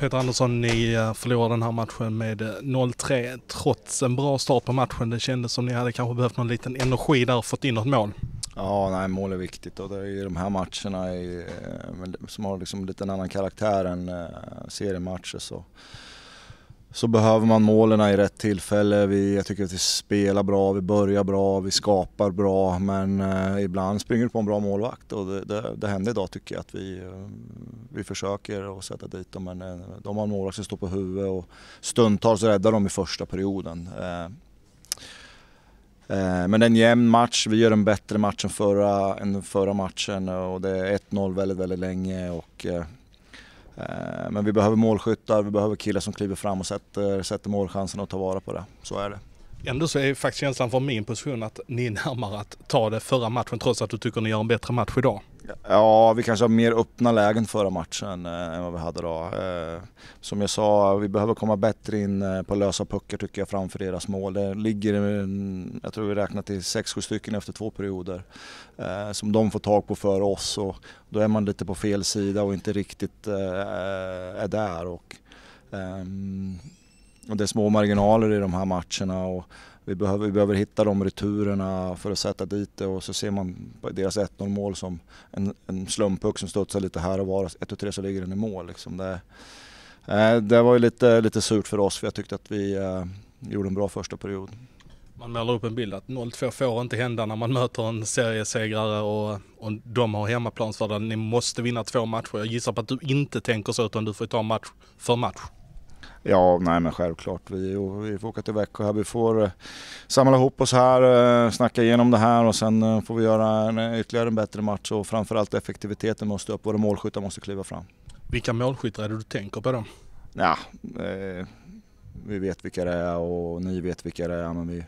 Peter Andersson, ni eh, förlorade den här matchen med 0-3 eh, trots en bra start på matchen. Det kändes som ni hade kanske behövt någon liten energi där och fått in något mål. Ja, nej, mål är viktigt och det är ju de här matcherna i, eh, som har liksom lite annan karaktär än seriematcher. Så så behöver man målen i rätt tillfälle. Vi, jag tycker att vi spelar bra, vi börjar bra, vi skapar bra men eh, ibland springer du på en bra målvakt och det, det, det hände idag tycker jag att vi, eh, vi försöker att sätta dit dem men eh, de har en målvakt som står på huvudet och stundtals räddar de i första perioden. Eh, eh, men det är en jämn match, vi gör en bättre match än förra, än förra matchen och det är 1-0 väldigt, väldigt länge och Eh, men vi behöver målskyttar, vi behöver killar som kliver fram och sätter, sätter målchansen och tar vara på det. Så är det. Ändå så är ju faktiskt känslan från min position att ni är närmare att ta det förra matchen trots att du tycker ni gör en bättre match idag. Ja, vi kanske har mer öppna lägen förra matchen eh, än vad vi hade då. Eh, som jag sa, vi behöver komma bättre in eh, på lösa puckar tycker jag framför deras mål. Det ligger, eh, jag tror vi räknar till 6-7 stycken efter två perioder eh, som de får tag på före oss och då är man lite på fel sida och inte riktigt eh, är där. Och, ehm, och det är små marginaler i de här matcherna. Och, vi behöver, vi behöver hitta de returerna för att sätta dit det och så ser man deras 1-0 mål som en, en slumpuck som studsar lite här och var. 1-3 så ligger den i mål. Liksom. Det, eh, det var ju lite, lite surt för oss för jag tyckte att vi eh, gjorde en bra första period. Man målar upp en bild att 0-2 får inte hända när man möter en seriesegrare och, och de har hemmaplansfördel. Ni måste vinna två matcher. Jag gissar på att du inte tänker så utan du får ta match för match. Ja, nej men självklart. Vi, vi får åka till Växjö här. Vi får eh, samla ihop oss här, eh, snacka igenom det här och sen eh, får vi göra en, ytterligare en bättre match och framförallt effektiviteten måste upp. Våra målskyttar måste kliva fram. Vilka målskyttar är det du tänker på då? Ja, eh, vi vet vilka det är och ni vet vilka det är men vi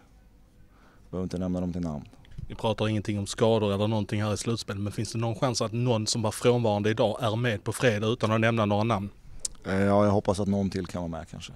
behöver inte nämna dem till namn. Vi pratar ingenting om skador eller någonting här i slutspelet men finns det någon chans att någon som var frånvarande idag är med på fredag utan att nämna några namn? Eh, ja, jag hoppas att någon till kan vara med kanske.